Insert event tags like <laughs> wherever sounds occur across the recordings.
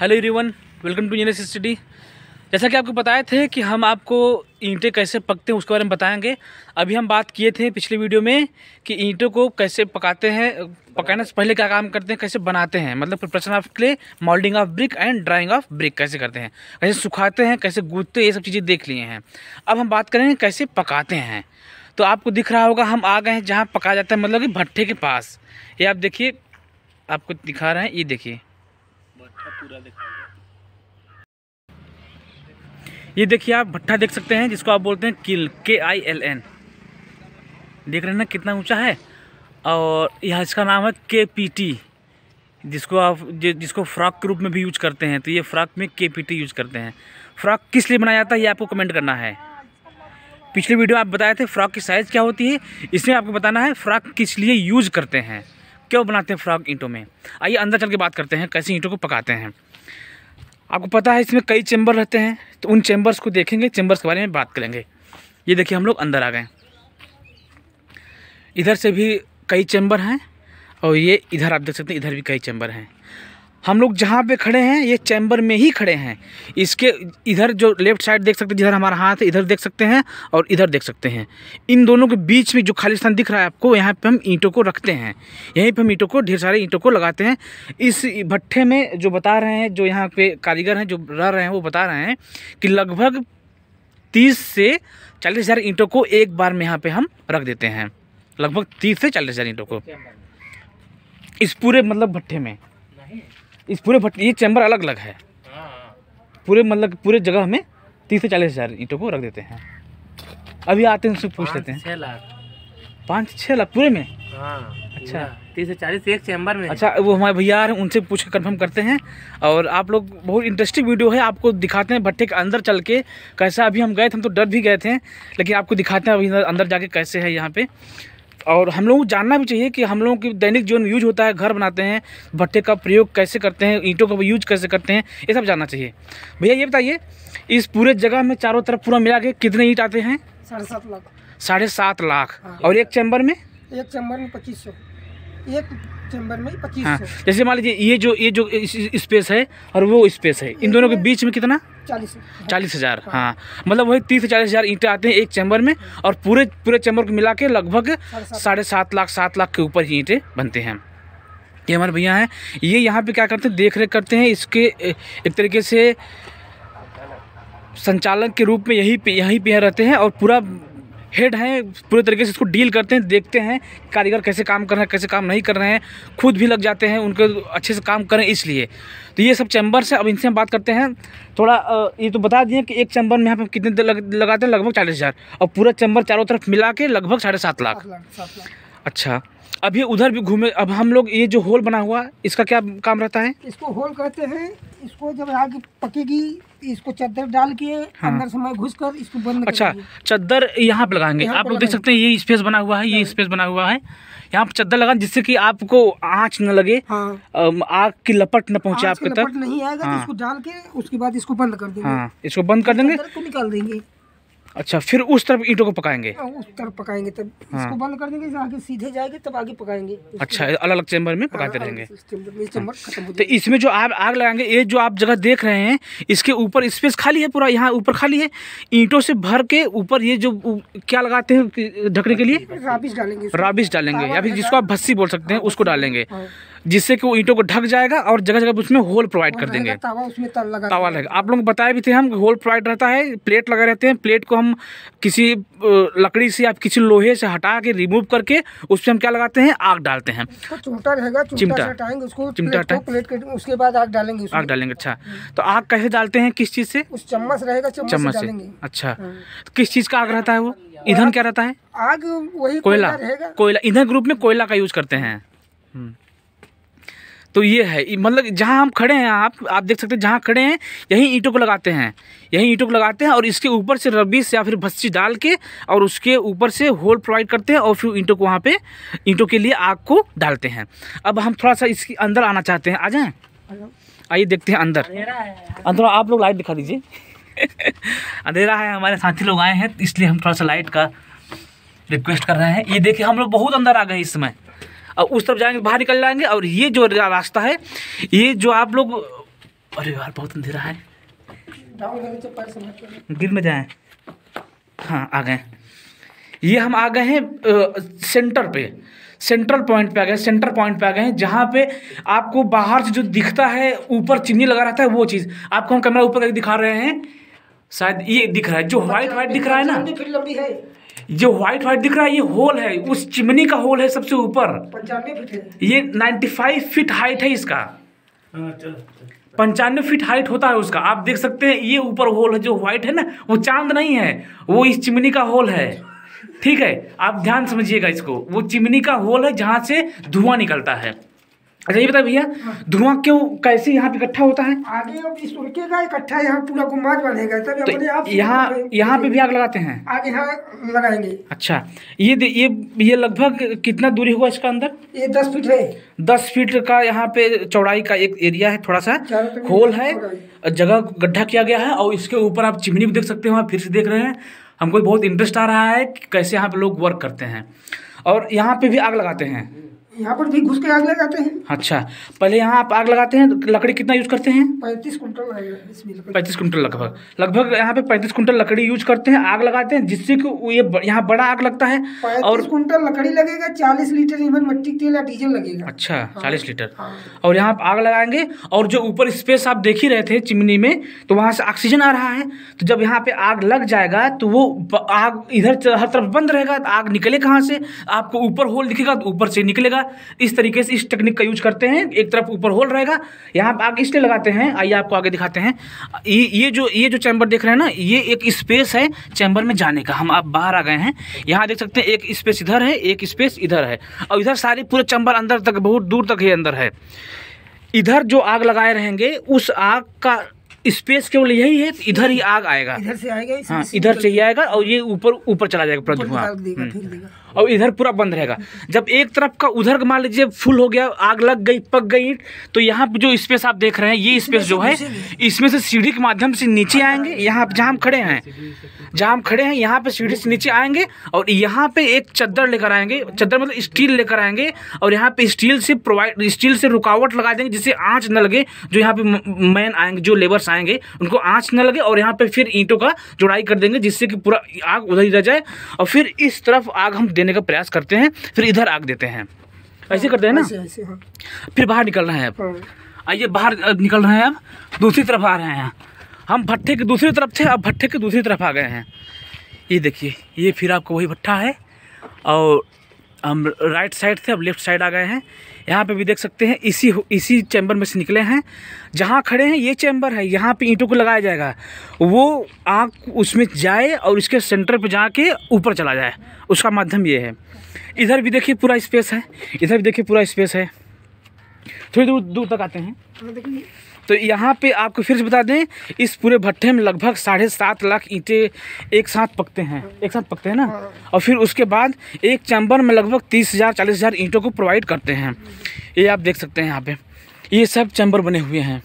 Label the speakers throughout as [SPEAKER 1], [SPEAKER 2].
[SPEAKER 1] Hello everyone welcome to Genesis study जैसा कि आपको बताए थे कि हम आपको ईंटें कैसे पकते हैं उसके बारे में बताएंगे अभी हम बात किए थे पिछले वीडियो में कि ईंटों को कैसे पकाते हैं पकाने से पहले क्या काम करते हैं कैसे बनाते हैं मतलब preparation of clay moulding of brick and drawing of brick कैसे करते हैं कैसे सुखाते हैं कैसे गूदते हैं ये सब चीज़ें देख लिए हैं अब हम बात करेंगे कैसे पकाते हैं तो आपको दिख रहा होगा हम आ गए हैं जहाँ पकाया जाता है मतलब कि भट्ठे के पास ये आप देखिए आपको दिखा रहे हैं ये देखिए
[SPEAKER 2] पूरा
[SPEAKER 1] ये देखिए आप भट्टा देख सकते हैं जिसको आप बोलते हैं किल के आई एल एन देख रहे हैं ना कितना ऊंचा है और यह इसका नाम है के पी टी जिसको आप जिसको फ्रॉक के रूप में भी यूज करते हैं तो ये फ्रॉक में के पी टी यूज करते हैं फ्रॉक किस लिए बनाया जाता है ये आपको कमेंट करना है पिछले वीडियो आप बताए थे फ्रॉक की साइज़ क्या होती है इसमें आपको बताना है फ्रॉक किस लिए यूज़ करते हैं क्यों बनाते हैं फ्रॉक ईंटों में आइए अंदर चल के बात करते हैं कैसे ईंटों को पकाते हैं आपको पता है इसमें कई चैम्बर रहते हैं तो उन चैम्बर्स को देखेंगे चैम्बर्स के बारे में बात करेंगे ये देखिए हम लोग अंदर आ गए इधर से भी कई चैम्बर हैं और ये इधर आप देख सकते हैं इधर भी कई चैम्बर हैं हम लोग जहाँ पे खड़े हैं ये चैम्बर में ही खड़े हैं इसके इधर जो लेफ्ट साइड देख सकते हैं जिधर हमारा हाथ है इधर देख सकते हैं और इधर देख सकते हैं इन दोनों के बीच में जो खाली स्थान दिख रहा है आपको यहाँ पे हम ईंटों को रखते हैं यहीं पे हम ईंटों को ढेर सारे ईंटों को लगाते हैं इस भट्ठे में जो बता रहे हैं जो यहाँ पे कारीगर हैं जो रह रहे हैं वो बता रहे हैं कि लगभग तीस से चालीस हज़ार ईंटों को एक बार में यहाँ पर हम रख देते हैं लगभग तीस से चालीस हज़ार ईंटों को इस पूरे मतलब भट्ठे में इस पूरे भट्टी ये चैम्बर अलग अलग है पूरे मतलब पूरे जगह में तीस से चालीस हज़ार ईंटों को रख देते हैं अभी आते हैं उनसे पूछ लेते हैं छः लाख पाँच छः लाख पूरे में हाँ, अच्छा तीस से चालीस एक चैम्बर में अच्छा वो हमारे भैया हैं उनसे पूछ कर कन्फर्म करते हैं और आप लोग बहुत इंटरेस्टिंग वीडियो है आपको दिखाते हैं भट्टे के अंदर चल के कैसा अभी हम गए थे हम तो डर भी गए थे लेकिन आपको दिखाते हैं अभी अंदर जाके कैसे है यहाँ पे और हम लोगों को जानना भी चाहिए कि हम लोगों की दैनिक जीवन यूज होता है घर बनाते हैं भट्टे का प्रयोग कैसे करते हैं ईंटों का यूज कैसे करते हैं ये सब जानना चाहिए भैया ये बताइए इस पूरे जगह में चारों तरफ पूरा मिला के कितने ईंट आते हैं साढ़े सात लाख साढ़े सात लाख हाँ। और एक चैम्बर में
[SPEAKER 2] एक चैम्बर में पच्चीस सौ एक चैम्बर में पच्चीस हाँ
[SPEAKER 1] जैसे मान लीजिए ये जो ये जो स्पेस है और वो स्पेस है इन दोनों के बीच में कितना चालीस चालीस हज़ार हाँ।, हाँ, मतलब वही तीस से चालीस हज़ार ईंटे आते हैं एक चैम्बर में और पूरे पूरे चैम्बर को मिला के लगभग साढ़े सात लाख सात लाख के ऊपर ही ईंटे बनते हैं ये हमारे भैया हैं ये यहाँ पे क्या करते हैं देख रेख करते हैं इसके एक तरीके से संचालक के रूप में यहीं पे यहीं पे रहते हैं और पूरा हेड हैं पूरे तरीके से इसको डील करते हैं देखते हैं कारीगर कैसे काम कर रहे हैं कैसे काम नहीं कर रहे हैं खुद भी लग जाते हैं उनके अच्छे से काम करें इसलिए तो ये सब चैम्बर्स हैं अब इनसे हम बात करते हैं थोड़ा ये तो बता दिए कि एक चैम्बर में हम कितने लग, लगाते हैं लगभग चालीस हज़ार और पूरा चैम्बर चारों तरफ मिला के लगभग साढ़े सात लाख अच्छा अभी उधर भी घूमे अब हम लोग ये जो होल बना हुआ इसका क्या काम रहता है
[SPEAKER 2] इसको होल कहते हैं इसको जब आग पकेगी इसको चद्दर डाल के हाँ। अंदर समय घुस कर इसको बंद अच्छा
[SPEAKER 1] चद्दर यहाँ पे लगाएंगे आप लोग देख सकते हैं ये स्पेस बना हुआ है ये स्पेस हाँ। बना हुआ है यहाँ पर चद्दर लगा जिससे कि आपको आँच न लगे हाँ। आग की लपट न पहुँचे आपके तक नहीं आएगा तो हाँ। इसको
[SPEAKER 2] डाल के उसके बाद इसको बंद कर देंगे हाँ,
[SPEAKER 1] इसको बंद कर देंगे निकाल देंगे अच्छा फिर उस तरफ ईटों को पकाएंगे हाँ,
[SPEAKER 2] उस तरफ पकाएंगे तब हाँ। इसको बंद कर देंगे आगे सीधे जाएंगे तब आगे पकाएंगे अच्छा
[SPEAKER 1] अलग अलग चैम्बर में हाँ, पकाते रहेंगे
[SPEAKER 2] हाँ। तो
[SPEAKER 1] इसमें जो आप आग लगाएंगे ये जो आप जगह देख रहे हैं इसके ऊपर स्पेस खाली है पूरा यहाँ ऊपर खाली है ईंटों से भर के ऊपर ये जो क्या लगाते हैं ढकने के लिए राबिश डालेंगे राबिश डालेंगे या फिर जिसको आप भस्सी बोल सकते हैं उसको डालेंगे जिससे कि वो ईंटों को ढक जाएगा और जगह जगह उसमें होल प्रोवाइड कर देंगे
[SPEAKER 2] तावा उसमें
[SPEAKER 1] आप लोग बताए भी थे हम होल प्रोवाइड रहता है प्लेट लगा रहते हैं प्लेट को हम किसी लकड़ी से या किसी लोहे से हटा के रिमूव करके उसमें हम क्या लगाते हैं आग डालते हैं
[SPEAKER 2] चिमटा चिमटा उसके बाद आग डालेंगे आग
[SPEAKER 1] डालेंगे अच्छा तो आग कैसे डालते हैं किस चीज़ से उस
[SPEAKER 2] चम्मच रहेगा चम्मच से
[SPEAKER 1] अच्छा हाँ। तो किस चीज़ का आग रहता है वो ईंधन क्या रहता है
[SPEAKER 2] आग वही कोयला
[SPEAKER 1] कोयला ईंधन ग्रुप में कोयला का यूज करते हैं हम्म। तो ये है मतलब जहाँ हम खड़े हैं आप आप देख सकते हैं जहाँ खड़े हैं यहीं ईंटों को लगाते हैं यहीं ईंटों को लगाते हैं और इसके ऊपर से रबीस या फिर भस्सी डाल के और उसके ऊपर से होल प्रोवाइड करते हैं और फिर ईंटों को वहाँ पर ईंटों के लिए आग को डालते हैं अब हम थोड़ा सा इसके अंदर आना चाहते हैं आ जाएँ आइए देखते हैं अंदर अंदर आप लोग लाइट दिखा दीजिए <laughs> अंधेरा है हमारे साथी लोग आए हैं इसलिए हम थोड़ा सा लाइट का रिक्वेस्ट कर रहे हैं ये देखिए हम लोग बहुत अंदर आ गए इस समय और उस तरफ जाएंगे बाहर निकल जाएंगे और ये जो रास्ता है ये जो आप लोग अरे यार बहुत अंधेरा है गिर में जाए हाँ आ गए ये हम आ गए हैं सेंटर पे सेंट्रल पॉइंट पे आ गए सेंटर पॉइंट पे आ गए हैं जहाँ पे आपको बाहर से जो दिखता है ऊपर चिन्नी लगा रहता है वो चीज़ आपको हम कैमरा ऊपर करके दिखा रहे हैं शायद ये दिख रहा है जो व्हाइट व्हाइट दिख रहा है ना जो व्हाइट व्हाइट दिख रहा है ये होल है उस चिमनी का होल है सबसे
[SPEAKER 2] ऊपर
[SPEAKER 1] ये नाइन्टी फाइव फिट हाइट है इसका हाँ, पंचानवे फीट हाइट होता है उसका आप देख सकते हैं ये ऊपर होल है जो व्हाइट है ना वो चांद नहीं है वो इस चिमनी का होल है ठीक है आप ध्यान समझिएगा इसको वो चिमनी का होल है जहाँ से धुआं निकलता है अच्छा ये बता भैया हाँ। धुआं क्यों
[SPEAKER 2] कैसे यहाँ पे इकट्ठा होता है आगे इस का इकट्ठा यहाँ पूरा गुम्बाज बनेगा तब तो अपने आप यहाँ यहाँ पे भी आग लगाते हैं आग यहाँ लगाएंगे
[SPEAKER 1] अच्छा ये ये ये लगभग कितना दूरी होगा इसका अंदर ये दस फीट है दस फीट का यहाँ पे चौड़ाई का एक एरिया है थोड़ा सा होल है जगह गड्ढा किया गया है और इसके ऊपर आप चिमनी भी देख सकते हो फिर से देख रहे हैं हमको बहुत इंटरेस्ट आ रहा है कैसे यहाँ पे लोग वर्क करते हैं और यहाँ पे भी आग लगाते हैं
[SPEAKER 2] यहाँ पर भी घुस के आग लगाते हैं
[SPEAKER 1] अच्छा पहले यहाँ आप आग लगाते हैं तो लकड़ी कितना यूज करते हैं
[SPEAKER 2] पैंतीस कुंटल पैंतीस
[SPEAKER 1] कुंटल लगभग लगभग यहाँ पे पैंतीस कुंटल लकड़ी यूज करते हैं आग लगाते हैं जिससे कि ये यहाँ बड़ा आग लगता है और कुंटल लकड़ी लगेगा
[SPEAKER 2] चालीस लीटर इवन मट्टी तेल या डीजल लगेगा
[SPEAKER 1] अच्छा हाँ, चालीस लीटर हाँ। और यहाँ आग लगाएंगे और जो ऊपर स्पेस आप देख ही रहे थे चिमनी में तो वहाँ से ऑक्सीजन आ रहा है तो जब यहाँ पे आग लग जाएगा तो वो आग इधर हर तरफ बंद रहेगा तो आग निकले कहाँ से आपको ऊपर होल दिखेगा तो ऊपर से निकलेगा जाएगा इस तरीके से इस टेक्निक का यूज करते हैं एक तरफ ऊपर होल रहेगा यहाँ आप आगे इसलिए लगाते हैं आइए आपको आगे दिखाते हैं ये ये जो ये जो चैम्बर देख रहे हैं ना ये एक स्पेस है चैम्बर में जाने का हम आप बाहर आ गए हैं यहाँ देख सकते हैं एक स्पेस इधर है एक स्पेस इधर है और इधर सारे पूरे चैम्बर अंदर तक बहुत दूर तक ही अंदर है इधर जो आग लगाए रहेंगे उस आग का स्पेस केवल यही है इधर ही आग आएगा इधर
[SPEAKER 2] से आएगा हाँ इधर से ही
[SPEAKER 1] आएगा और ये ऊपर ऊपर चला जाएगा पूरा और इधर पूरा बंद रहेगा जब एक तरफ का उधर मान लीजिए फुल हो गया आग लग गई पक गई तो यहाँ जो स्पेस आप देख रहे हैं ये स्पेस जो है इसमें से सीढ़ी के माध्यम से नीचे हाँ, आएंगे यहाँ जहाँ हम खड़े हैं जहाँ हम खड़े हैं यहाँ पे सीढ़ी से नीचे आएंगे और यहाँ पे एक चद्दर लेकर आएंगे चद्दर मतलब स्टील लेकर आएंगे और यहाँ पे स्टील से प्रोवाइड स्टील से रुकावट लगा देंगे जिससे आँच न लगे जो यहाँ पे मैन आएंगे जो लेबर्स आएंगे उनको आँच न लगे और यहाँ पे फिर ईंटों का जुड़ाई कर देंगे जिससे कि पूरा आग उधर ही जाए और फिर इस तरफ आग हम देने देने का प्रयास करते हैं फिर इधर आग देते हैं ऐसे करते हैं ना हाँ, हाँ। फिर बाहर निकल रहे हैं अब हाँ। आइए बाहर निकल रहे हैं अब दूसरी तरफ आ रहे हैं हम भट्ठे की दूसरी तरफ थे अब भट्ठे की दूसरी तरफ आ गए हैं ये देखिए ये फिर आपका वही भट्ठा है और हम राइट साइड से अब लेफ्ट साइड आ गए हैं यहाँ पे भी देख सकते हैं इसी इसी चैम्बर में से निकले हैं जहाँ खड़े हैं ये चैम्बर है यहाँ पे ईंटों को लगाया जाएगा वो आग उसमें जाए और इसके सेंटर पे जाके ऊपर चला जाए उसका माध्यम ये है इधर भी देखिए पूरा स्पेस है इधर भी देखिए पूरा स्पेस है थोड़ी दूर दूर तक आते हैं तो यहाँ पे आपको फिर से बता दें इस पूरे भट्ठे में लगभग साढ़े सात लाख ईंटें एक साथ पकते हैं एक साथ पकते हैं ना और फिर उसके बाद एक चैम्बर में लगभग तीस हज़ार चालीस हज़ार ईंटों को प्रोवाइड करते हैं ये आप देख सकते हैं यहाँ पे ये सब चैम्बर बने हुए हैं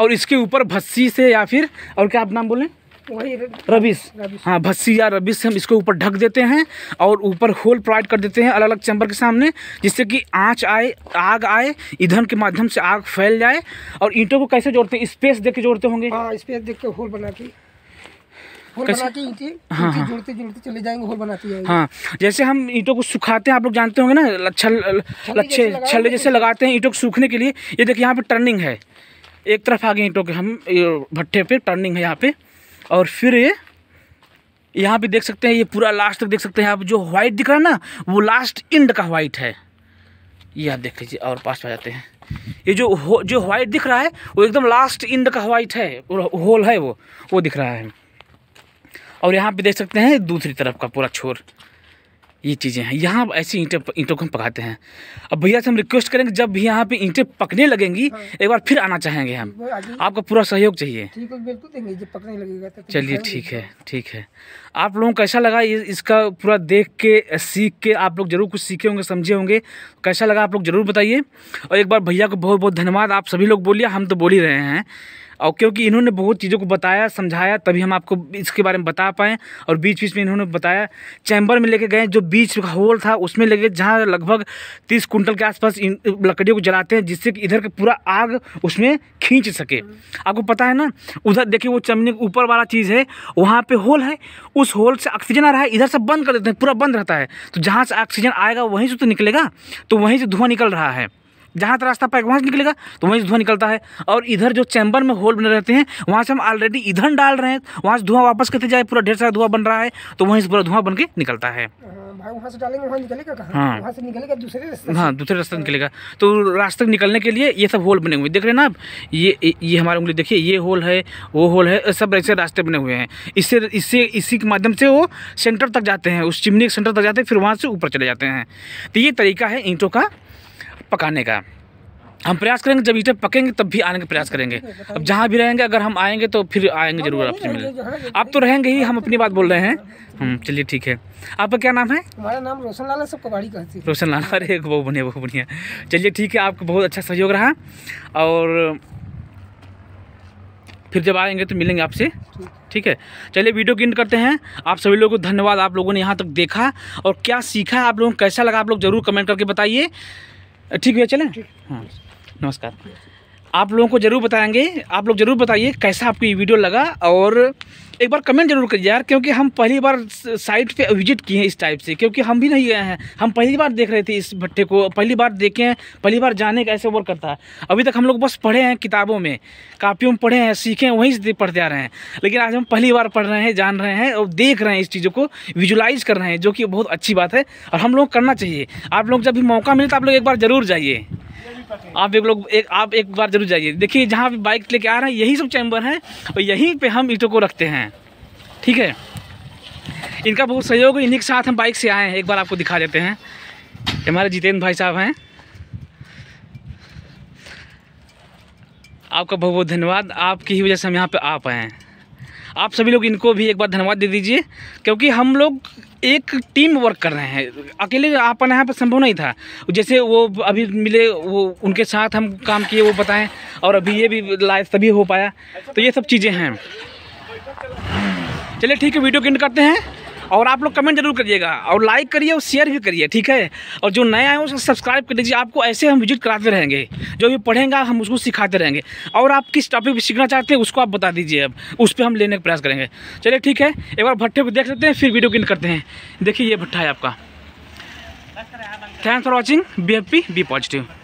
[SPEAKER 1] और इसके ऊपर भस्सी से या फिर और क्या आप नाम बोलें
[SPEAKER 2] रबिश हाँ
[SPEAKER 1] भस्सी या रबिश से हम इसको ऊपर ढक देते हैं और ऊपर होल प्रोवाइड कर देते हैं अलग अलग चैम्बर के सामने जिससे कि आँच आए आग आए ईंधन के माध्यम से आग फैल जाए और ईंटों को कैसे जोड़ते हैं स्पेस देख के जोड़ते होंगे हाँ स्पेस देख के होल बना के हाँ जैसे हम ईंटों को सुखाते हैं आप लोग जानते होंगे ना छल लच्छे छल्ले जैसे लगाते हैं ईंटों को सूखने के लिए ये देखिए यहाँ पे टर्निंग है एक तरफ आगे ईंटों के हम भट्टे पे टर्निंग है यहाँ पे और फिर यहाँ पे देख सकते हैं ये पूरा लास्ट तक देख सकते हैं आप जो व्हाइट दिख रहा है ना वो लास्ट इंड का व्हाइट है ये आप देख लीजिए और पास में जाते हैं ये जो हो, जो व्हाइट दिख रहा है वो एकदम लास्ट इंड का व्हाइट है होल है वो वो दिख रहा है और यहाँ पे देख सकते हैं दूसरी तरफ का पूरा छोर ये चीज़ें हैं यहाँ ऐसी ईंटें ईंटों को हम पकाते हैं अब भैया से हम रिक्वेस्ट करेंगे जब भी यहाँ पे ईंटें पकने लगेंगी हाँ। एक बार फिर आना चाहेंगे हम
[SPEAKER 2] आपका पूरा सहयोग चाहिए तो चलिए ठीक
[SPEAKER 1] है ठीक है आप लोगों को कैसा लगा ये इसका पूरा देख के सीख के आप लोग जरूर कुछ सीखे होंगे समझे होंगे कैसा लगा आप लोग जरूर बताइए और एक बार भैया को बहुत बहुत धन्यवाद आप सभी लोग बोलिए हम तो बोल ही रहे हैं और क्योंकि इन्होंने बहुत चीज़ों को बताया समझाया तभी हम आपको इसके बारे में बता पाएँ और बीच बीच में इन्होंने बताया चैम्बर में लेके गए जो बीच का होल था उसमें लेके जहाँ लगभग तीस कुंटल के आसपास इन लकड़ियों को जलाते हैं जिससे कि इधर का पूरा आग उसमें खींच सके आपको पता है ना उधर देखिए वो चमनी ऊपर वाला चीज़ है वहाँ पर होल है उस होल से ऑक्सीजन आ रहा है इधर से बंद कर देते हैं पूरा बंद रहता है तो जहाँ से ऑक्सीजन आएगा वहीं से तो निकलेगा तो वहीं से धुआं निकल रहा है जहाँ तक रास्ता पाएगा वहाँ से निकलेगा तो वहीं से धुआं निकलता है और इधर जो चैम्बर में होल बने रहते हैं वहाँ से हम ऑलरेडी ईंधन डाल रहे हैं वहाँ से धुआं वापस करते जाए पूरा ढेर सारा धुआं बन रहा है तो वहीं से पूरा धुआं बन के निकलता है
[SPEAKER 2] वहाँ से डालेंगे हाँ।, हाँ दूसरे रास्ते हाँ दूसरे रास्ते निकलेगा
[SPEAKER 1] तो रास्ते निकलने के लिए ये सब होल बने हुए देख रहे हैं ना आप ये ये हमारे उंगली देखिए ये होल है वो होल है सब ऐसे रास्ते बने हुए हैं इससे इससे इसी के माध्यम से वो सेंटर तक जाते हैं उस चिमनी के सेंटर तक जाते हैं फिर वहाँ से ऊपर चले जाते हैं तो ये तरीका है ईंटों का पकाने का हम प्रयास करेंगे जब ईटर पकेंगे तब भी आने का प्रयास करेंगे अब जहाँ भी रहेंगे अगर हम आएंगे तो फिर आएंगे जरूर आपसे मिलेंगे आप तो रहेंगे ही हम अपनी बात बोल रहे हैं हम चलिए ठीक है आपका क्या नाम है
[SPEAKER 2] हमारा नाम रोशन लाला सब कबाड़ी कहती है रोशन लाला
[SPEAKER 1] अरे बहुत बढ़िया बहुत बढ़िया चलिए ठीक है आपको बहुत अच्छा सहयोग रहा और फिर जब आएंगे तो मिलेंगे आपसे ठीक है चलिए वीडियो गिन करते हैं आप सभी लोगों को धन्यवाद आप लोगों ने यहाँ तक देखा और क्या सीखा आप लोगों को कैसा लगा आप लोग ज़रूर कमेंट करके बताइए ठीक भैया चले हाँ नमस्कार आप लोगों को ज़रूर बताएंगे आप लोग ज़रूर बताइए कैसा आपको ये वीडियो लगा और एक बार कमेंट जरूर करिए यार क्योंकि हम पहली बार साइट पे विजिट किए हैं इस टाइप से क्योंकि हम भी नहीं गए हैं हम पहली बार देख रहे थे इस भट्टे को पहली बार देखे हैं पहली बार जाने का ऐसे वर्क करता है अभी तक हम लोग बस पढ़े हैं किताबों में कापियों में पढ़े हैं सीखे हैं वहीं से पढ़ते आ रहे हैं लेकिन आज हम पहली बार पढ़ रहे हैं जान रहे हैं और देख रहे हैं इस चीज़ों को विजुलाइज कर रहे हैं जो कि बहुत अच्छी बात है और हम लोग करना चाहिए आप लोग जब भी मौका मिले तो आप लोग एक बार ज़रूर जाइए आप एक लोग एक आप एक बार जरूर जाइए देखिए जहाँ भी बाइक लेके आ रहे हैं यही सब चैम्बर हैं और यहीं पे हम ईटों को रखते हैं ठीक है इनका बहुत सहयोग इन्हीं के साथ हम बाइक से आए हैं एक बार आपको दिखा देते हैं हमारे जितेंद्र भाई साहब हैं आपका बहुत बहुत धन्यवाद आपकी ही वजह से हम यहाँ पर आ पाए हैं आप सभी लोग इनको भी एक बार धन्यवाद दे दीजिए क्योंकि हम लोग एक टीम वर्क कर रहे हैं अकेले आप यहाँ पर संभव नहीं था जैसे वो अभी मिले वो उनके साथ हम काम किए वो बताएं और अभी ये भी लाइव तभी हो पाया तो ये सब चीज़ें हैं चलिए ठीक है वीडियो किंड करते हैं और आप लोग कमेंट जरूर करिएगा और लाइक करिए और शेयर भी करिए ठीक है और जो नए आए उसको सब्सक्राइब कर लीजिए आपको ऐसे हम विजिट कराते रहेंगे जो भी पढ़ेंगे हम उसको सिखाते रहेंगे और आप किस टॉपिक पर सीखना चाहते हैं उसको आप बता दीजिए अब उस पर हम लेने का प्रयास करेंगे चलिए ठीक है एक बार भट्ठे को देख लेते हैं फिर वीडियो किन करते हैं देखिए ये भट्टा है आपका thanks for watching
[SPEAKER 2] B F B positive